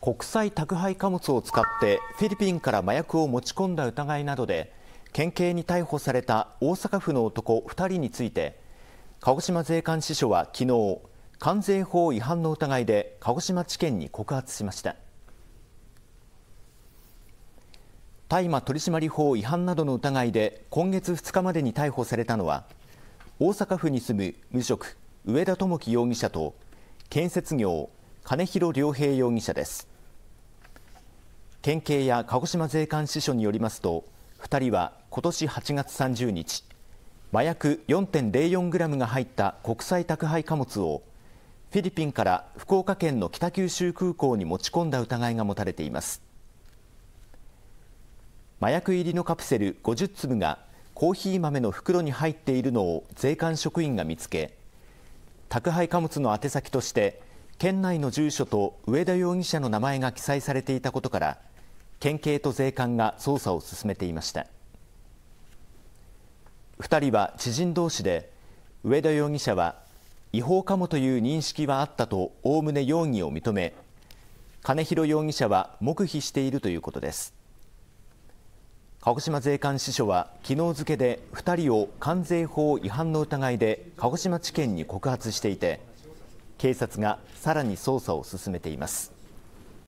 国際宅配貨物を使ってフィリピンから麻薬を持ち込んだ疑いなどで県警に逮捕された大阪府の男2人について鹿児島税関支署は昨日関税法違反の疑いで鹿児島地検に告発しました大麻取締法違反などの疑いで今月2日までに逮捕されたのは大阪府に住む無職上田智樹容疑者と建設業金広良平容疑者です県警や鹿児島税関支所によりますと2人は今年8月30日麻薬4 0 4グラムが入った国際宅配貨物をフィリピンから福岡県の北九州空港に持ち込んだ疑いが持たれています麻薬入りのカプセル50粒がコーヒー豆の袋に入っているのを税関職員が見つけ宅配貨物の宛先として県内の住所と上田容疑者の名前が記載されていたことから県警と税関が捜査を進めていました2人は知人同士で上田容疑者は違法かもという認識はあったとおおむね容疑を認め金広容疑者は黙秘しているということです鹿児島税関支所は昨日付で2人を関税法違反の疑いで鹿児島地検に告発していて警察がさらに捜査を進めています。